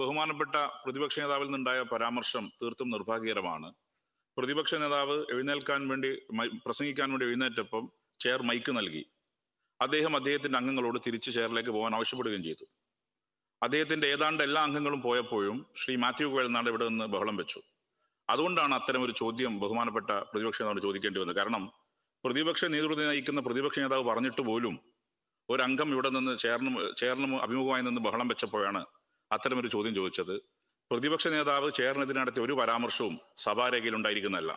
ബഹുമാനപ്പെട്ട പ്രതിപക്ഷ നേതാവിൽ നിന്നുണ്ടായ പരാമർശം തീർത്തും നിർഭാഗ്യകരമാണ് പ്രതിപക്ഷ നേതാവ് എഴുന്നേൽക്കാൻ വേണ്ടി പ്രസംഗിക്കാൻ വേണ്ടി എഴുന്നേറ്റപ്പം ചെയർ മൈക്ക് നൽകി അദ്ദേഹം അദ്ദേഹത്തിന്റെ അംഗങ്ങളോട് തിരിച്ച് ചെയറിലേക്ക് പോകാൻ ആവശ്യപ്പെടുകയും ചെയ്തു അദ്ദേഹത്തിന്റെ ഏതാണ്ട് എല്ലാ അംഗങ്ങളും പോയപ്പോഴും ശ്രീ മാത്യു കോയൽനാട് ഇവിടെ നിന്ന് ബഹളം വെച്ചു അതുകൊണ്ടാണ് അത്തരം ഒരു ചോദ്യം ബഹുമാനപ്പെട്ട പ്രതിപക്ഷ നേതാവ് ചോദിക്കേണ്ടി വന്നത് കാരണം പ്രതിപക്ഷ നേതൃത്വം നയിക്കുന്ന പ്രതിപക്ഷ നേതാവ് പറഞ്ഞിട്ട് പോലും ഒരംഗം ഇവിടെ നിന്ന് ചേർന്ന് ചേർന്ന് അഭിമുഖമായി നിന്ന് ബഹളം വെച്ചപ്പോഴാണ് അത്തരമൊരു ചോദ്യം ചോദിച്ചത് പ്രതിപക്ഷ നേതാവ് ചേർന്നതിന് നടത്തിയ ഒരു പരാമർശവും സഭാരേഖയിൽ ഉണ്ടായിരിക്കുന്നതല്ല